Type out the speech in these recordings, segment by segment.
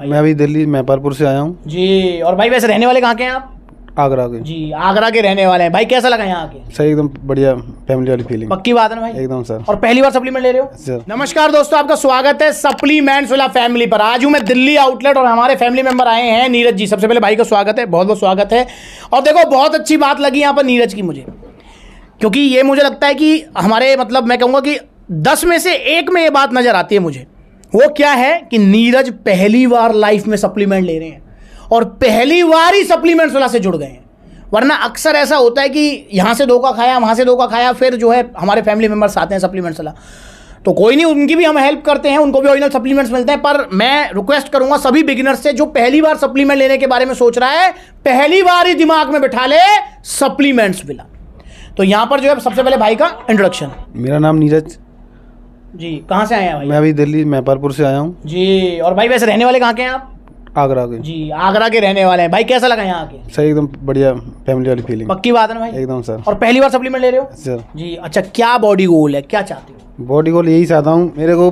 मैं अभी दिल्ली महपालपुर से आया हूँ जी और भाई वैसे रहने वाले कहाँ के हैं आप आगरा के जी आगरा के रहने वाले हैं भाई कैसा लगा यहाँ के सही एकदम बढ़िया फैमिली वाली फीलिंग पक्की बात है भाई एकदम सर और पहली बार सप्लीमेंट ले रहे हो सर नमस्कार दोस्तों आपका स्वागत है सप्लीमेंट वाला फैमिली पर आज हूँ मैं दिल्ली आउटलेट और हमारे फैमिली मेंबर आए हैं नीरज जी सबसे पहले भाई का स्वागत है बहुत बहुत स्वागत है और देखो बहुत अच्छी बात लगी यहाँ पर नीरज की मुझे क्योंकि ये मुझे लगता है कि हमारे मतलब मैं कहूँगा कि दस में से एक में ये बात नज़र आती है मुझे वो क्या है कि नीरज पहली बार लाइफ में सप्लीमेंट ले रहे हैं और पहली बार ही सप्लीमेंट्स वाला से जुड़ गए हैं वरना अक्सर ऐसा होता है कि यहां से धोखा खाया वहां से धोखा खाया फिर जो है हमारे फैमिली मेंबर्स आते हैं सप्लीमेंट्स वाला तो कोई नहीं उनकी भी हम हेल्प करते हैं उनको भी ओरिजिनल सप्लीमेंट्स मिलते हैं पर मैं रिक्वेस्ट करूंगा सभी बिगिनर्स से जो पहली बार सप्लीमेंट लेने के बारे में सोच रहा है पहली बार ही दिमाग में बैठा ले सप्लीमेंट्स मिला तो यहाँ पर जो है सबसे पहले भाई का इंट्रोडक्शन मेरा नाम नीरज जी कहाँ से आए हैं भाई मैं अभी दिल्ली मैपरपुर से आया हूँ जी और भाई वैसे रहने वाले कहाँ के हैं आप आगरा के जी आगरा के रहने वाले हैं भाई कैसा लगा यहाँ के सही एकदम बढ़िया फैमिली वाली फीलिंग पक्की बात है भाई एकदम सर और पहली बार सप्लीमेंट ले रहे हो सर जी अच्छा क्या बॉडी गोल है क्या चाहते हो बॉडी गोल यही चाहता हूँ मेरे को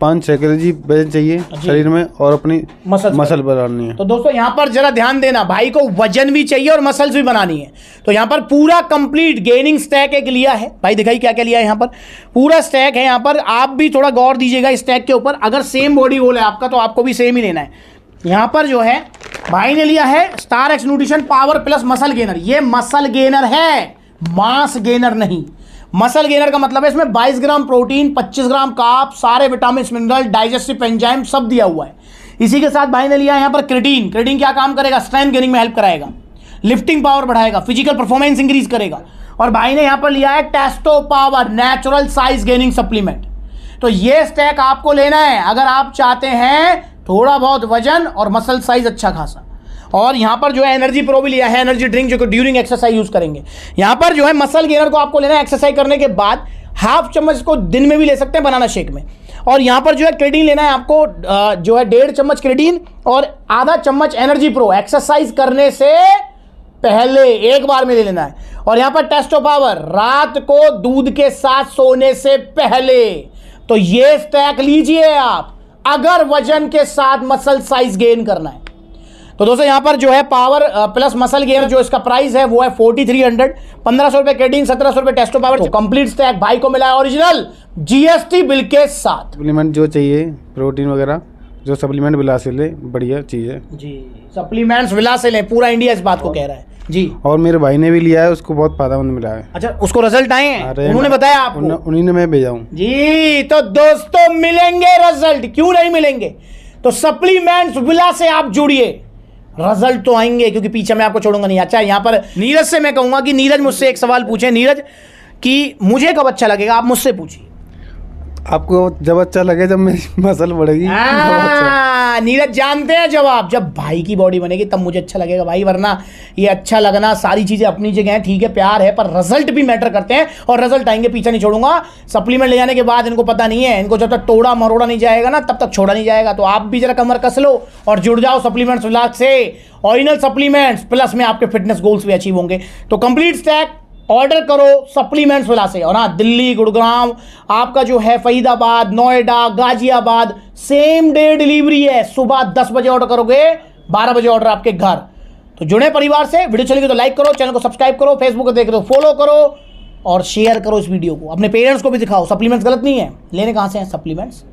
पाँच छह के जी वजन चाहिए शरीर में और अपनी मसल मसल बनानी है तो दोस्तों यहाँ पर जरा ध्यान देना भाई को वजन भी चाहिए और मसल्स भी बनानी है तो यहाँ पर पूरा कंप्लीट गेनिंग स्टैक एक लिया है भाई दिखाई क्या क्या लिया है यहाँ पर पूरा स्टैक है यहाँ पर आप भी थोड़ा गौर दीजिएगा इस स्टैक के ऊपर अगर सेम बॉडी रोल है आपका तो आपको भी सेम ही लेना है यहाँ पर जो है भाई ने लिया है star X nutrition power plus muscle gainer ये मसल गेनर है मास गेनर नहीं मसल गेनर का मतलब है इसमें 22 ग्राम प्रोटीन 25 ग्राम काप सारे विटामिन मिनरल डाइजेस्टिव एंजाइम सब दिया हुआ है इसी के साथ भाई ने लिया यहाँ पर क्रिटीन क्रिटीन क्या काम करेगा स्ट्रेंथ गेनिंग में हेल्प कराएगा लिफ्टिंग पावर बढ़ाएगा फिजिकल परफॉर्मेंस इंक्रीज करेगा और भाई ने यहाँ पर लिया है testo power natural size gaining supplement तो ये स्टैक आपको लेना है अगर आप चाहते हैं थोड़ा बहुत वजन और मसल साइज अच्छा खासा और यहाँ पर जो है एनर्जी प्रो भी लिया है एनर्जी ड्रिंक जो कि ड्यूरिंग एक्सरसाइज यूज़ करेंगे यहाँ पर जो है मसल गेनर को आपको लेना है एक्सरसाइज करने के बाद हाफ चम्मच को दिन में भी ले सकते हैं बनाना शेक में और यहाँ पर जो है क्रेडिन लेना है आपको जो है डेढ़ चम्मच क्रेडिन और आधा चम्मच एनर्जी प्रो एक्सरसाइज करने से पहले एक बार में ले लेना है और यहाँ पर टेस्टो पावर रात को दूध के साथ सोने से पहले तो ये स्टैक लीजिए आप अगर वजन के साथ मसल साइज गेन करना है तो दोस्तों यहाँ पर जो है पावर प्लस मसल गेयर जो इसका प्राइस है वो है फोर्टी थ्री हंड्रेड पंद्रह सौ रुपए केटिंग सत्रह सौ रुपए टेस्टो पावर कंप्लीट स्टैक भाई को मिला है ओरिजिनल जीएसटी बिल के साथ सप्लीमेंट जो चाहिए प्रोटीन वगैरह जो सप्लीमेंट विला से ले बढ़िया चीज़ है जी सप्लीमेंट्स विला से ले पूरा इंडिया इस बात को कह रहा है जी और मेरे भाई ने भी लिया है उसको बहुत फायदामंद मिला है अच्छा उसको रिजल्ट आए उन्होंने बताया आपको उन्हीं ने मैं भेजा हूँ जी तो दोस्तों मिलेंगे रिजल्ट क्यों नहीं मिलेंगे तो सप्लीमेंट्स विला से आप जुड़िए रिजल्ट तो आएंगे क्योंकि पीछे मैं आपको छोड़ूंगा नहीं अच्छा यहां पर नीरज से मैं कहूंगा कि नीरज मुझसे एक सवाल पूछे नीरज कि मुझे कब अच्छा लगेगा आप मुझसे पूछिए आपको जब अच्छा लगे जब मेरी मसल बढ़ेगी हाँ, अच्छा नीरज जानते हैं जवाब जब भाई की बॉडी बनेगी तब मुझे अच्छा लगेगा भाई वरना ये अच्छा लगना सारी चीज़ें अपनी जगह है ठीक है प्यार है पर रिजल्ट भी मैटर करते हैं और रिजल्ट आएंगे पीछा नहीं छोड़ूंगा सप्लीमेंट ले जाने के बाद इनको पता नहीं है इनको जब तक तोड़ा मरोड़ा नहीं जाएगा ना तब तक छोड़ा नहीं जाएगा तो आप भी जरा कमर कस लो और जुड़ जाओ सप्लीमेंट्स विभाग से ऑरिजिनल सप्लीमेंट्स प्लस में आपके फिटनेस गोल्स भी अचीव होंगे तो कंप्लीट स्टैक ऑर्डर करो सप्लीमेंट्स वाला से और हाँ दिल्ली गुड़गांव आपका जो है Faridabad Noida Ghaziabad same day delivery है सुबह दस बजे ऑर्डर करोगे बारह बजे ऑर्डर आपके घर तो जुड़े परिवार से वीडियो चलेगी तो लाइक करो चैनल को सब्सक्राइब करो फेसबुक को देख दो फॉलो करो और शेयर करो इस वीडियो को अपने पेरेंट्स को भी दिखाओ सप्लीमेंट्स गलत नहीं है लेने कहाँ से हैं सप्लीमेंट्स